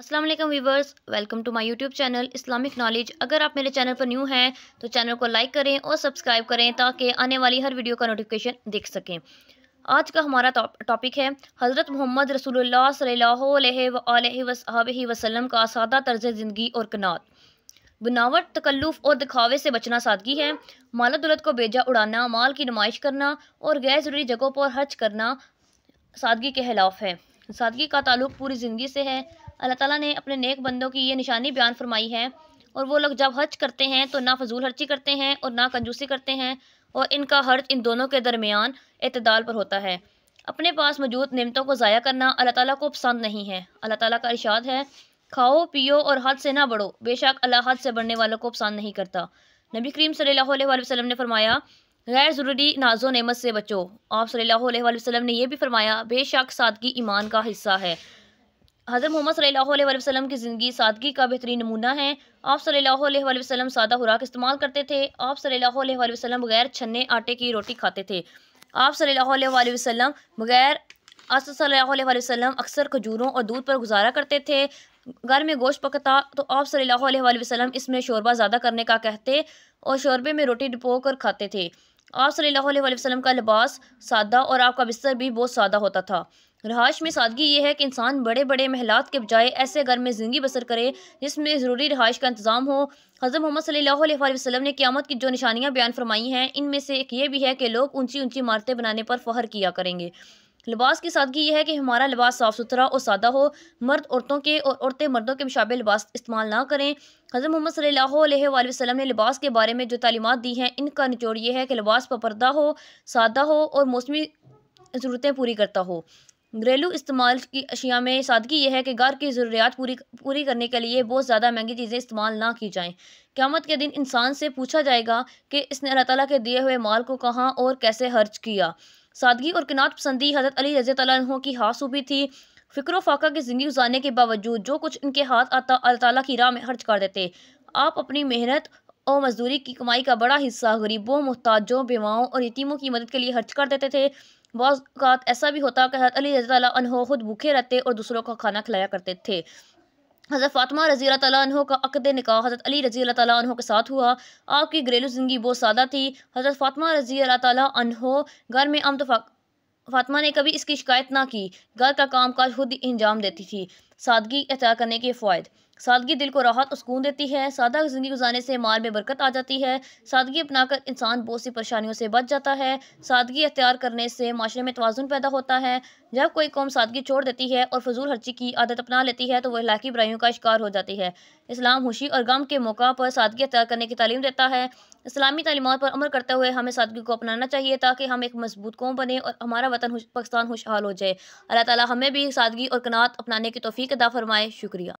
Aslam viewers welcome to my YouTube channel Islamic knowledge अगर आप मेरे चैनल पर न्यू हैं तो चैनल को लाइक करें और सब्सक्राइब करें ताकि आने वाली हर वीडियो का नोटिफिकेशन देख सकें आज का हमारा टॉपिक है हज़रत मोहम्मद रसूलुल्लाह सल्लल्लाहु अलैहि का सादा तर्ज ज़िंदगी और कनात बनावट तकल्लुफ़ और दिखावे से बचना सादगी है माल दौलत को बेजा उड़ाना माल की नुमाइश करना और गैर ज़रूरी जगहों पर हज करना सादगी के खिलाफ है सादगी का ताल्लुक पूरी ज़िंदगी से है अल्लाह ताला ने अपने नेक बंदों की ये निशानी बयान फरमाई है और वो लोग जब हज करते हैं तो ना फजूल हर्ची करते हैं और ना कंजूसी करते हैं और इनका हर्ज इन दोनों के दरमियान अतदाल पर होता है अपने पास मौजूद नमतों को ज़ाया करना अल्लाह ताला को पसंद नहीं है अल्लाह ताला का इरशाद है खाओ पियो और हद से ना बढ़ो बेशक अल्लाह हद से बढ़ने वालों को पसंद नहीं करता नबी करीम सल्लल्लाहु अलैहि वसल्लम ने फरमाया गैर ज़रूरी नाजो नेमत से बचो आप सल्लल्लाहु अलैहि वसल्लम ने यह भी फरमाया बेशक सादगी ईमान का हिस्सा है हज़रत मोहम्मद सल्ला वसलम की ज़िंदगी सादगी का बेहतरीन नमूना है आप सल्ला वसलम सादा खुराक इस्तेमाल करते थे आप सल्ला वसलम बगैर छन्ने आटे की रोटी खाते थे आप सल्ला वसलम बगैर अस सल्लल्लाहु अक्सर खजूरों और दूध पर गुजारा करते थे घर में गोश्त पकता तो आप सल्ला वसलम इसमें शोरबा ज़्यादा करने का कहते और शोरबे में रोटी डिपो कर खाते थे आप सल्लल्लाहु अलैहि वसल्लम का लिबास सादा और आपका बिस्तर भी बहुत सादा होता था रहाइश में सादगी ये है कि इंसान बड़े बड़े महलात के बजाय ऐसे घर में ज़िंदगी बसर करे जिसमें ज़रूरी रहाइश का इंतज़ाम हो हज़रत मोहम्मद सल्लल्लाहु अलैहि वसल्लम ने क़्यामत की जो निशानियाँ बयान फरमाई हैं इनमें से एक ये भी है कि लोग ऊंची ऊंची इमारतें बनाने पर फ़ख्र किया करेंगे लिबास की सादगी यह है कि हमारा लिबास साफ़ सुथरा और सादा हो मर्द औरतों के और औरतें मर्दों के मुशाबे लिबास इस्तेमाल ना करें हज़रत मोहम्मद सल्लल्लाहु वसल्लम ने लिबास के बारे में जो तलीमत दी हैं इनका निचोड़ यह है कि लिबास पर्दा हो सादा हो और मौसमी ज़रूरतें पूरी करता हो घरेलू इस्तेमाल की अशिया में सादगी यह है कि घर की ज़रूरियात पूरी पूरी करने के लिए बहुत ज़्यादा महंगी चीज़ें इस्तेमाल ना की जाएं क़्यामत के दिन इंसान से पूछा जाएगा कि इसने अल्लाह ताला के दिए हुए माल को कहाँ और कैसे खर्च किया सादगी और किनात पसंदी हज़रत अली रजत की हासूबी थी फ़िक्र फ़ाका की ज़िंदगी गुजारने के बावजूद जो कुछ इनके हाथ आता अल्लाह ताला की राह में खर्च कर देते आप अपनी मेहनत और मजदूरी की कमाई का बड़ा हिस्सा गरीबों मोहताजों बीमाओं और यतीमों की मदद के लिए खर्च कर देते थे बहुत ऐसा भी होता कि हजरत अली रजी खुद भूखे रहते और दूसरों का खाना खिलाया करते थे हज़रत फातमा रज़ी तु का अकद निकाह हज़रत अली रज़ी तु के साथ हुआ आपकी घरेलू ज़िंदगी बहुत सादा थी हज़रत फ़ातिमा रज़ी तु घर में अमतफा तो फातिमा ने कभी इसकी शिकायत ना की घर का काम काज खुद ही अंजाम देती थी सादगी अता करने के फ़ायद सादगी दिल को राहत और सुकून देती है सादा ज़िंदगी गुजारने से माल में बरकत आ जाती है सादगी अपनाकर इंसान बहुत सी परेशानियों से बच जाता है सादगी अख्तियार करने से माशरे में तोज़ुन पैदा होता है जब कोई कौम सादगी छोड़ देती है और फजूल हर्ची की आदत अपना लेती है तो वह इलाकी बुराइयों का शिकार हो जाती है इस्लाम खुशी और गम के मौका पर सादगी अख्तियार करने की तालीम देता है इस्लामी तालीमत पर अमल करते हुए हमें सादगी को अपनाना चाहिए ताकि हम एक मजबूत कौम बने और हमारा वतन पाकिस्तान खुशहाल हो जाए अल्लाह ताली हमें भी सादगी और कनात अपनाने की तोफ़ी की अदा फरमाए शुक्रिया